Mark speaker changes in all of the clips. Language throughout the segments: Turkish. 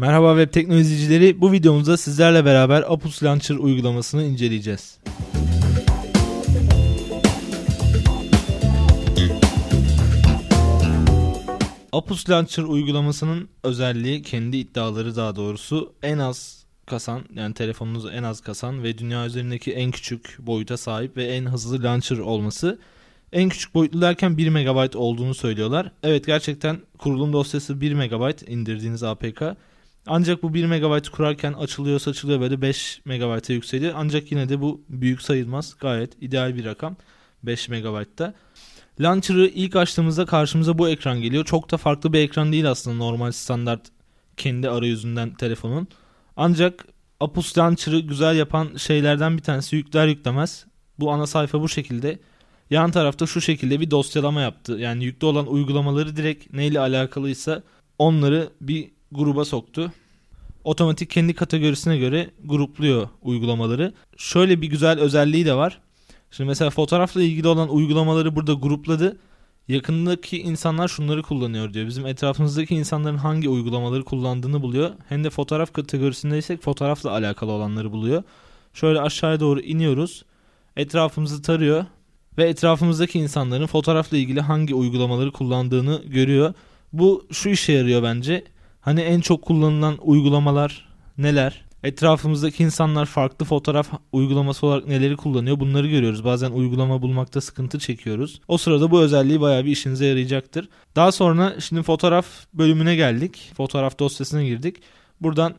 Speaker 1: Merhaba web teknolojicileri. Bu videomuzda sizlerle beraber Apus Launcher uygulamasını inceleyeceğiz. Apus Launcher uygulamasının özelliği kendi iddiaları daha doğrusu en az kasan yani telefonunuzu en az kasan ve dünya üzerindeki en küçük boyuta sahip ve en hızlı launcher olması. En küçük boyutlu derken 1 MB olduğunu söylüyorlar. Evet gerçekten kurulum dosyası 1 MB indirdiğiniz APK ancak bu 1 MB kurarken açılıyor saçılıyor böyle 5 MB'e yükseliyor. Ancak yine de bu büyük sayılmaz. Gayet ideal bir rakam 5 MB'da. Launcher'ı ilk açtığımızda karşımıza bu ekran geliyor. Çok da farklı bir ekran değil aslında normal standart kendi arayüzünden telefonun. Ancak Apus Launcher'ı güzel yapan şeylerden bir tanesi yükler yüklemez. Bu ana sayfa bu şekilde. Yan tarafta şu şekilde bir dosyalama yaptı. Yani yüklü olan uygulamaları direkt neyle alakalıysa onları bir gruba soktu otomatik kendi kategorisine göre grupluyor uygulamaları. Şöyle bir güzel özelliği de var. Şimdi mesela fotoğrafla ilgili olan uygulamaları burada grupladı. Yakındaki insanlar şunları kullanıyor diyor. Bizim etrafımızdaki insanların hangi uygulamaları kullandığını buluyor. Hem de fotoğraf kategorisindeysek fotoğrafla alakalı olanları buluyor. Şöyle aşağıya doğru iniyoruz. Etrafımızı tarıyor ve etrafımızdaki insanların fotoğrafla ilgili hangi uygulamaları kullandığını görüyor. Bu şu işe yarıyor bence Hani en çok kullanılan uygulamalar neler? Etrafımızdaki insanlar farklı fotoğraf uygulaması olarak neleri kullanıyor bunları görüyoruz. Bazen uygulama bulmakta sıkıntı çekiyoruz. O sırada bu özelliği bayağı bir işinize yarayacaktır. Daha sonra şimdi fotoğraf bölümüne geldik. Fotoğraf dosyasına girdik. Buradan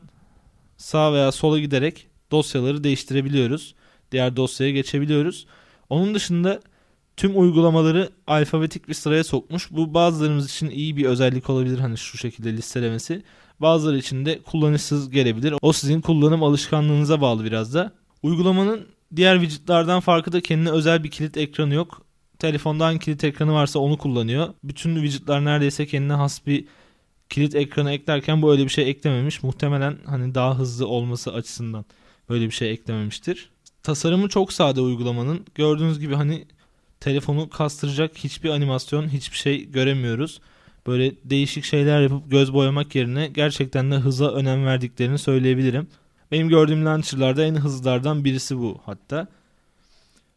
Speaker 1: sağ veya sola giderek dosyaları değiştirebiliyoruz. Diğer dosyaya geçebiliyoruz. Onun dışında tüm uygulamaları alfabetik bir sıraya sokmuş. Bu bazılarımız için iyi bir özellik olabilir hani şu şekilde listelemesi. Bazıları için de kullanışsız gelebilir. O sizin kullanım alışkanlığınıza bağlı biraz da. Uygulamanın diğer widgetlardan farkı da kendine özel bir kilit ekranı yok. Telefonda Telefondan kilit ekranı varsa onu kullanıyor. Bütün widgetlar neredeyse kendine has bir kilit ekranı eklerken bu öyle bir şey eklememiş. Muhtemelen hani daha hızlı olması açısından böyle bir şey eklememiştir. Tasarımı çok sade uygulamanın. Gördüğünüz gibi hani telefonu kastıracak hiçbir animasyon, hiçbir şey göremiyoruz. Böyle değişik şeyler yapıp göz boyamak yerine gerçekten de hıza önem verdiklerini söyleyebilirim. Benim gördüğüm Launcher'larda en hızlılardan birisi bu hatta.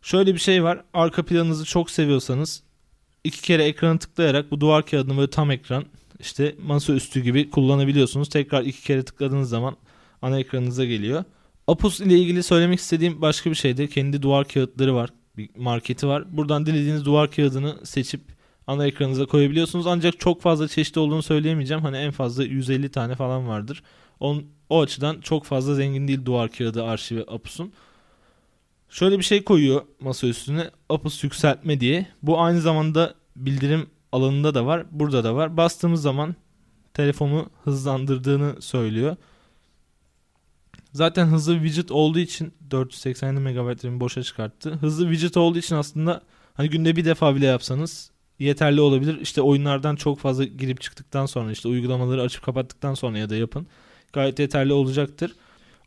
Speaker 1: Şöyle bir şey var. Arka planınızı çok seviyorsanız iki kere ekrana tıklayarak bu duvar kağıdını böyle tam ekran işte masaüstü gibi kullanabiliyorsunuz. Tekrar iki kere tıkladığınız zaman ana ekranınıza geliyor. Apus ile ilgili söylemek istediğim başka bir şey de kendi duvar kağıtları var bir marketi var. Buradan dilediğiniz duvar kağıdını seçip ana ekranınıza koyabiliyorsunuz. Ancak çok fazla çeşit olduğunu söyleyemeyeceğim. Hani en fazla 150 tane falan vardır. On, o açıdan çok fazla zengin değil duvar kağıdı arşivi Apus'un. Şöyle bir şey koyuyor masa üstüne. Apus yükseltme diye. Bu aynı zamanda bildirim alanında da var. Burada da var. Bastığımız zaman telefonu hızlandırdığını söylüyor. Zaten hızlı widget olduğu için 487 MB'imi boşa çıkarttı. Hızlı widget olduğu için aslında hani günde bir defa bile yapsanız yeterli olabilir. İşte oyunlardan çok fazla girip çıktıktan sonra işte uygulamaları açıp kapattıktan sonra ya da yapın. Gayet yeterli olacaktır.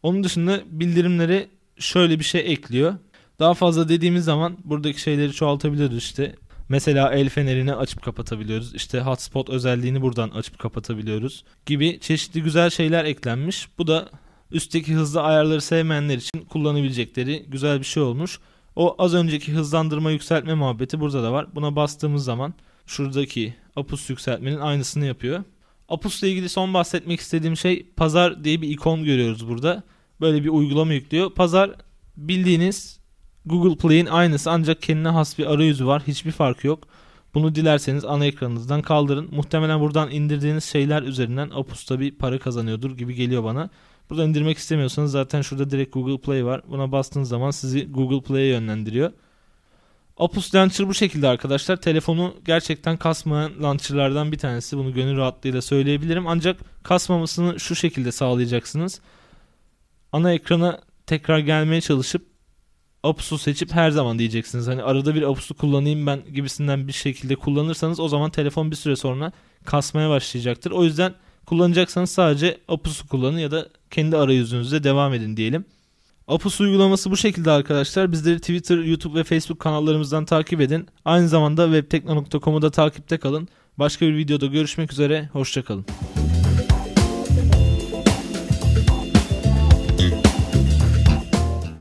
Speaker 1: Onun dışında bildirimleri şöyle bir şey ekliyor. Daha fazla dediğimiz zaman buradaki şeyleri çoğaltabiliriz. işte. Mesela el fenerini açıp kapatabiliyoruz. İşte hotspot özelliğini buradan açıp kapatabiliyoruz gibi çeşitli güzel şeyler eklenmiş. Bu da üstteki hızlı ayarları sevmeyenler için kullanabilecekleri güzel bir şey olmuş. O az önceki hızlandırma yükseltme muhabbeti burada da var. Buna bastığımız zaman şuradaki apus yükseltmenin aynısını yapıyor. Apus ile ilgili son bahsetmek istediğim şey pazar diye bir ikon görüyoruz burada. Böyle bir uygulama yüklüyor. Pazar bildiğiniz Google Play'in aynısı ancak kendine has bir arayüzü var. Hiçbir farkı yok. Bunu dilerseniz ana ekranınızdan kaldırın. Muhtemelen buradan indirdiğiniz şeyler üzerinden Apus'ta bir para kazanıyordur gibi geliyor bana. Burada indirmek istemiyorsanız zaten şurada direkt Google Play var. Buna bastığınız zaman sizi Google Play'e yönlendiriyor. Opus Launcher bu şekilde arkadaşlar. Telefonu gerçekten kasmayan launcherlardan bir tanesi. Bunu gönül rahatlığıyla söyleyebilirim. Ancak kasmamasını şu şekilde sağlayacaksınız. Ana ekrana tekrar gelmeye çalışıp Opus'u seçip her zaman diyeceksiniz. Hani arada bir Opus'u kullanayım ben gibisinden bir şekilde kullanırsanız o zaman telefon bir süre sonra kasmaya başlayacaktır. O yüzden kullanacaksanız sadece Opus'u kullanın ya da kendi arayüzünüzde devam edin diyelim. Apus uygulaması bu şekilde arkadaşlar. Bizleri Twitter, YouTube ve Facebook kanallarımızdan takip edin. Aynı zamanda webtekno.com'u da takipte kalın. Başka bir videoda görüşmek üzere. Hoşçakalın.